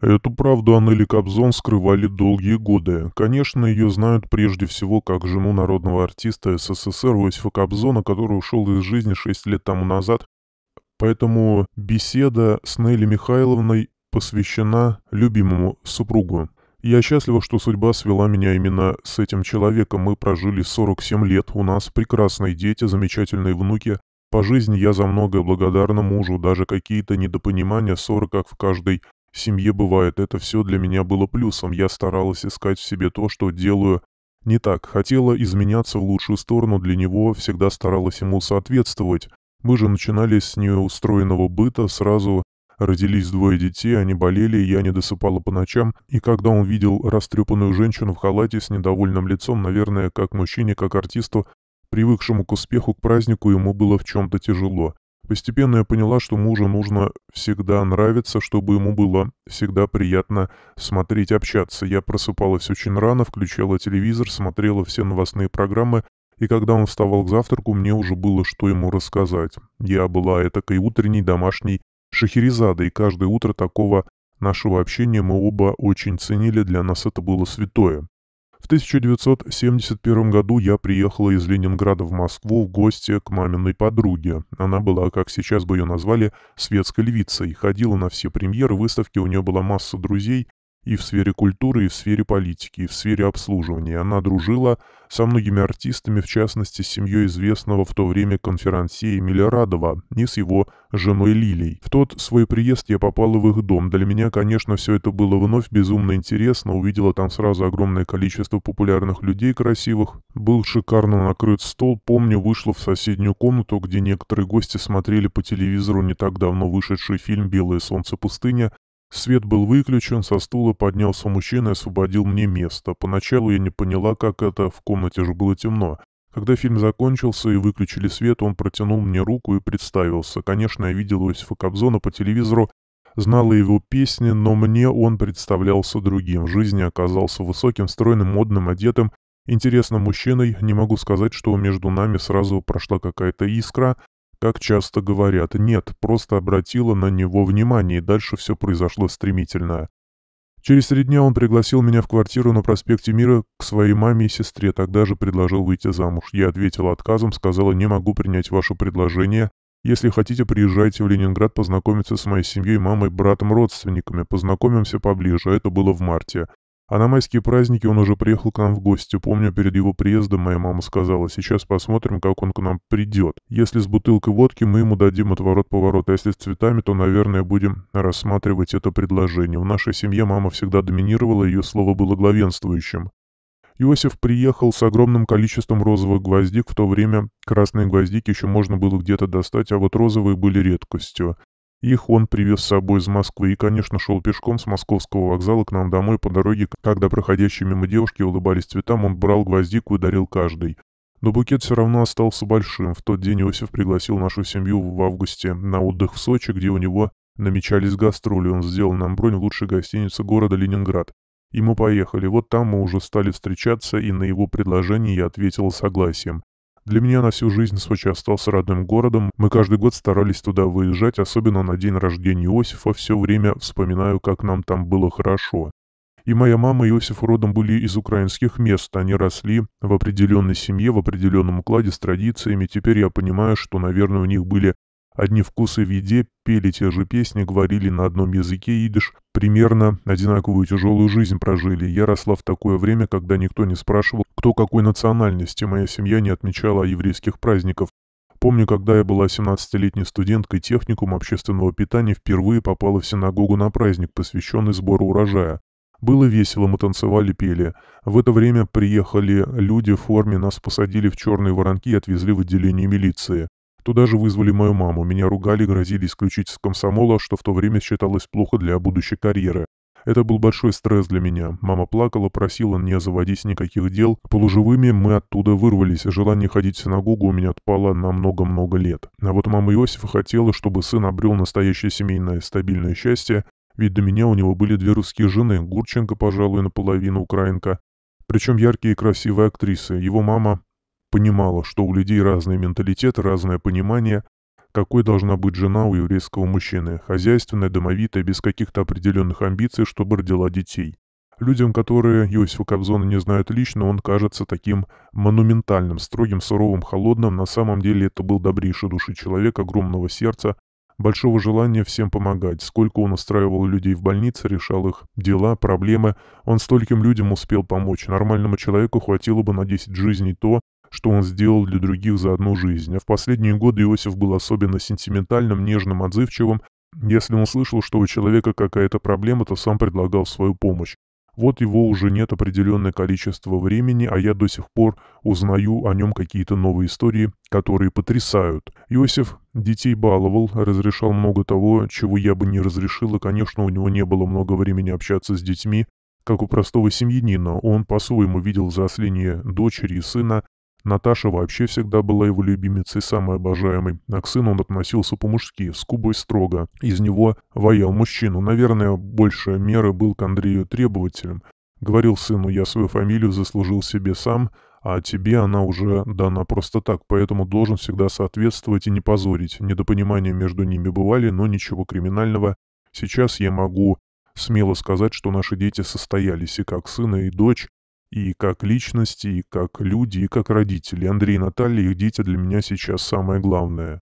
Эту правду Аннели Кобзон скрывали долгие годы. Конечно, ее знают прежде всего как жену народного артиста СССР Иосифа Кобзона, который ушел из жизни 6 лет тому назад. Поэтому беседа с Нелли Михайловной посвящена любимому супругу. Я счастлива, что судьба свела меня именно с этим человеком. Мы прожили 47 лет, у нас прекрасные дети, замечательные внуки. По жизни я за многое благодарна мужу, даже какие-то недопонимания, ссоры, как в каждой в семье бывает, это все для меня было плюсом, я старалась искать в себе то, что делаю не так, хотела изменяться в лучшую сторону для него, всегда старалась ему соответствовать. Мы же начинали с неустроенного быта, сразу родились двое детей, они болели, я не досыпала по ночам, и когда он видел растрепанную женщину в халате с недовольным лицом, наверное, как мужчине, как артисту, привыкшему к успеху, к празднику, ему было в чем-то тяжело. Постепенно я поняла, что мужу нужно всегда нравиться, чтобы ему было всегда приятно смотреть, общаться. Я просыпалась очень рано, включала телевизор, смотрела все новостные программы, и когда он вставал к завтраку, мне уже было что ему рассказать. Я была этакой утренней домашней шахерезадой, и каждое утро такого нашего общения мы оба очень ценили, для нас это было святое. В 1971 году я приехала из Ленинграда в Москву в гости к маминой подруге. Она была, как сейчас бы ее назвали, светской львицей, ходила на все премьеры, выставки, у нее была масса друзей, и в сфере культуры, и в сфере политики, и в сфере обслуживания. Она дружила со многими артистами, в частности, с семьей известного в то время конферансье Эмиля Радова и с его женой Лилей. В тот свой приезд я попал в их дом. Для меня, конечно, все это было вновь безумно интересно. Увидела там сразу огромное количество популярных людей красивых. Был шикарно накрыт стол. Помню, вышла в соседнюю комнату, где некоторые гости смотрели по телевизору не так давно вышедший фильм «Белое солнце пустыня», Свет был выключен, со стула поднялся мужчина и освободил мне место. Поначалу я не поняла, как это, в комнате же было темно. Когда фильм закончился и выключили свет, он протянул мне руку и представился. Конечно, я видел Иосифа Кобзона по телевизору, знала его песни, но мне он представлялся другим. В жизни оказался высоким, стройным, модным, одетым, интересным мужчиной. Не могу сказать, что между нами сразу прошла какая-то искра, как часто говорят, нет, просто обратила на него внимание, и дальше все произошло стремительно. Через три дня он пригласил меня в квартиру на проспекте Мира к своей маме и сестре, тогда же предложил выйти замуж. Я ответила отказом, сказала, не могу принять ваше предложение. Если хотите, приезжайте в Ленинград познакомиться с моей семьей, мамой, братом, родственниками. Познакомимся поближе. Это было в марте. А на майские праздники он уже приехал к нам в гости. Помню, перед его приездом моя мама сказала, сейчас посмотрим, как он к нам придет. Если с бутылкой водки, мы ему дадим отворот-поворот, а если с цветами, то, наверное, будем рассматривать это предложение. В нашей семье мама всегда доминировала, ее слово было главенствующим. Иосиф приехал с огромным количеством розовых гвоздик, в то время красные гвоздики еще можно было где-то достать, а вот розовые были редкостью. Их он привез с собой из Москвы и, конечно, шел пешком с московского вокзала к нам домой по дороге, когда проходящие мимо девушки улыбались цветам, он брал гвоздику и дарил каждый. Но букет все равно остался большим. В тот день Иосиф пригласил нашу семью в августе на отдых в Сочи, где у него намечались гастроли. Он сделал нам бронь в лучшей гостинице города Ленинград. И мы поехали. Вот там мы уже стали встречаться, и на его предложение я ответила согласием. Для меня на всю жизнь Сочи остался родным городом. Мы каждый год старались туда выезжать, особенно на день рождения Иосифа. Все время вспоминаю, как нам там было хорошо. И моя мама и Иосиф родом были из украинских мест. Они росли в определенной семье, в определенном укладе с традициями. Теперь я понимаю, что, наверное, у них были одни вкусы в еде, пели те же песни, говорили на одном языке идиш примерно одинаковую тяжелую жизнь прожили. Я росла в такое время, когда никто не спрашивал, кто какой национальности. Моя семья не отмечала еврейских праздников. Помню, когда я была 17-летней студенткой, техникум общественного питания впервые попала в синагогу на праздник, посвященный сбору урожая. Было весело, мы танцевали, пели. В это время приехали люди в форме, нас посадили в черные воронки и отвезли в отделение милиции. Туда же вызвали мою маму, меня ругали, грозили исключить с комсомола, что в то время считалось плохо для будущей карьеры. Это был большой стресс для меня. Мама плакала, просила не заводить никаких дел. Полуживыми мы оттуда вырвались. Желание ходить в синагогу у меня отпало на много-много лет. А вот мама Иосифа хотела, чтобы сын обрел настоящее семейное стабильное счастье, ведь до меня у него были две русские жены, Гурченко, пожалуй, наполовину украинка. Причем яркие и красивые актрисы. Его мама понимала, что у людей разный менталитет, разное понимание, какой должна быть жена у еврейского мужчины, хозяйственная, домовитая, без каких-то определенных амбиций, чтобы родила детей. Людям, которые Иосифа Кобзона не знают лично, он кажется таким монументальным, строгим, суровым, холодным. На самом деле это был добрейший души человек, огромного сердца, большого желания всем помогать. Сколько он устраивал людей в больнице, решал их дела, проблемы. Он стольким людям успел помочь. Нормальному человеку хватило бы на 10 жизней то, что он сделал для других за одну жизнь, а в последние годы Иосиф был особенно сентиментальным, нежным, отзывчивым. Если он слышал, что у человека какая-то проблема, то сам предлагал свою помощь. Вот его уже нет определенное количество времени, а я до сих пор узнаю о нем какие-то новые истории, которые потрясают. Иосиф детей баловал, разрешал много того, чего я бы не разрешила. Конечно, у него не было много времени общаться с детьми, как у простого семьянина. Он по-своему видел взросление дочери и сына, Наташа вообще всегда была его любимицей, самой обожаемой, а к сыну он относился по-мужски, скубой строго. Из него воял мужчину, наверное, больше меры был к Андрею требователем. Говорил сыну, я свою фамилию заслужил себе сам, а тебе она уже дана просто так, поэтому должен всегда соответствовать и не позорить. Недопонимания между ними бывали, но ничего криминального. Сейчас я могу смело сказать, что наши дети состоялись и как сын и дочь, и как личности, и как люди, и как родители. Андрей и Наталья, их дети для меня сейчас самое главное.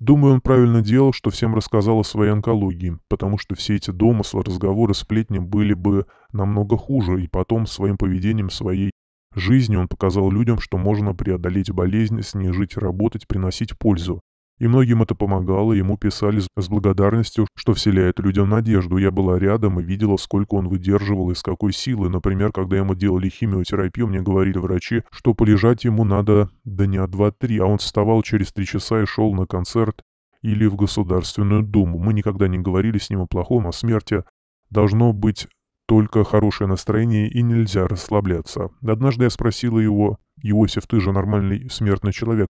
Думаю, он правильно делал, что всем рассказал о своей онкологии, потому что все эти домыслы, разговоры, сплетни были бы намного хуже, и потом своим поведением, своей жизнью он показал людям, что можно преодолеть болезнь, с ней жить, работать, приносить пользу. И многим это помогало, ему писали с благодарностью, что вселяет людям надежду. Я была рядом и видела, сколько он выдерживал и с какой силы. Например, когда ему делали химиотерапию, мне говорили врачи, что полежать ему надо дня два-три, а он вставал через три часа и шел на концерт или в Государственную Думу. Мы никогда не говорили с ним о плохом, о смерти. Должно быть только хорошее настроение и нельзя расслабляться. Однажды я спросила его, «Иосиф, ты же нормальный смертный человек,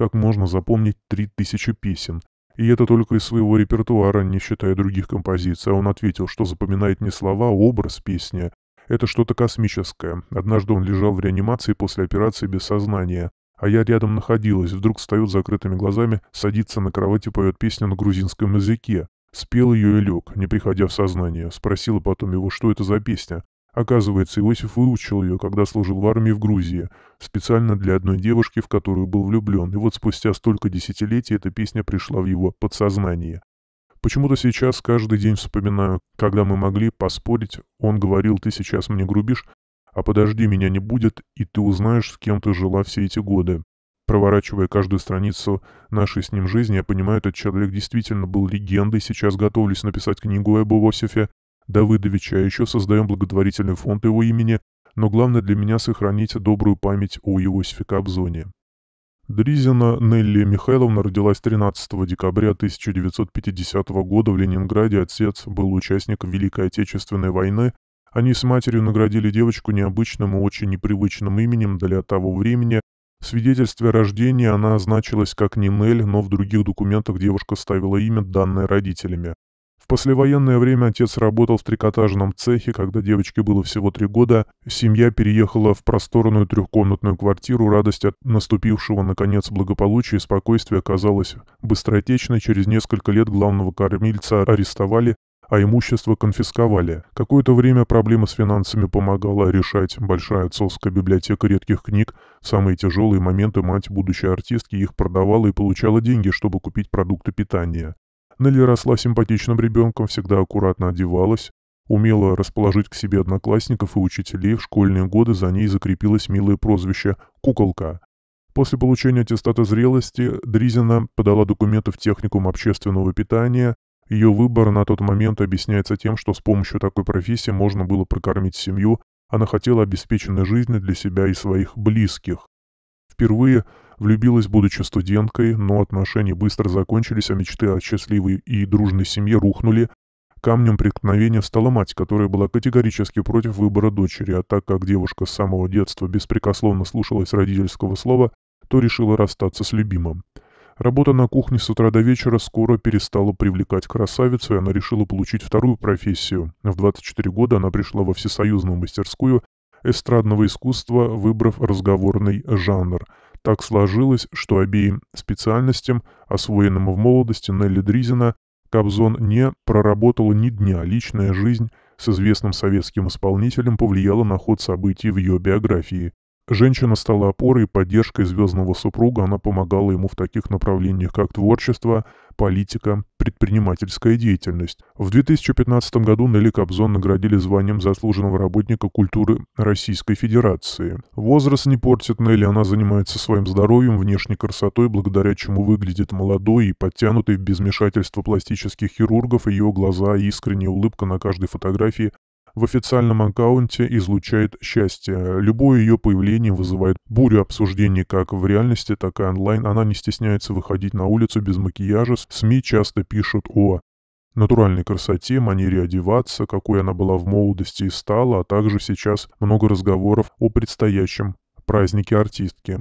как можно запомнить 3000 песен. И это только из своего репертуара, не считая других композиций. А он ответил, что запоминает не слова, а образ песни. Это что-то космическое. Однажды он лежал в реанимации после операции без сознания. А я рядом находилась, вдруг встает закрытыми глазами, садится на кровать и поет песню на грузинском языке. Спел ее и лег, не приходя в сознание. Спросила потом его, что это за песня. Оказывается, Иосиф выучил ее, когда служил в армии в Грузии, специально для одной девушки, в которую был влюблен, и вот спустя столько десятилетий эта песня пришла в его подсознание. Почему-то сейчас каждый день вспоминаю, когда мы могли поспорить, он говорил, ты сейчас мне грубишь, а подожди, меня не будет, и ты узнаешь, с кем ты жила все эти годы. Проворачивая каждую страницу нашей с ним жизни, я понимаю, этот человек действительно был легендой, сейчас готовлюсь написать книгу об Иосифе, Давыдовича, а еще создаем благотворительный фонд его имени, но главное для меня сохранить добрую память о Иосифе Кобзоне. Дризина Нелли Михайловна родилась 13 декабря 1950 года в Ленинграде. Отец был участником Великой Отечественной войны. Они с матерью наградили девочку необычным и очень непривычным именем для того времени. В свидетельстве о рождении она значилась как Нинель, но в других документах девушка ставила имя, данное родителями послевоенное время отец работал в трикотажном цехе, когда девочке было всего три года, семья переехала в просторную трехкомнатную квартиру, радость от наступившего, наконец, благополучия и спокойствия оказалась быстротечной, через несколько лет главного кормильца арестовали, а имущество конфисковали. Какое-то время проблема с финансами помогала решать большая отцовская библиотека редких книг. В самые тяжелые моменты мать будущей артистки их продавала и получала деньги, чтобы купить продукты питания. Нелли росла симпатичным ребенком, всегда аккуратно одевалась, умела расположить к себе одноклассников и учителей, в школьные годы за ней закрепилось милое прозвище «куколка». После получения аттестата зрелости Дризина подала документы в техникум общественного питания. Ее выбор на тот момент объясняется тем, что с помощью такой профессии можно было прокормить семью, она хотела обеспеченной жизни для себя и своих близких. Впервые Влюбилась, будучи студенткой, но отношения быстро закончились, а мечты о счастливой и дружной семье рухнули. Камнем преткновения стала мать, которая была категорически против выбора дочери, а так как девушка с самого детства беспрекословно слушалась родительского слова, то решила расстаться с любимым. Работа на кухне с утра до вечера скоро перестала привлекать красавицу, и она решила получить вторую профессию. В 24 года она пришла во всесоюзную мастерскую эстрадного искусства, выбрав разговорный жанр – так сложилось, что обеим специальностям, освоенным в молодости Нелли Дризина, Кобзон не проработала ни дня. Личная жизнь с известным советским исполнителем повлияла на ход событий в ее биографии. Женщина стала опорой и поддержкой звездного супруга, она помогала ему в таких направлениях, как творчество, политика, предпринимательская деятельность. В 2015 году Нелли Кобзон наградили званием заслуженного работника культуры Российской Федерации. Возраст не портит Нелли, она занимается своим здоровьем, внешней красотой, благодаря чему выглядит молодой и подтянутой без вмешательства пластических хирургов, ее глаза и искренняя улыбка на каждой фотографии в официальном аккаунте излучает счастье. Любое ее появление вызывает бурю обсуждений как в реальности, так и онлайн. Она не стесняется выходить на улицу без макияжа. СМИ часто пишут о натуральной красоте, манере одеваться, какой она была в молодости и стала, а также сейчас много разговоров о предстоящем празднике артистки.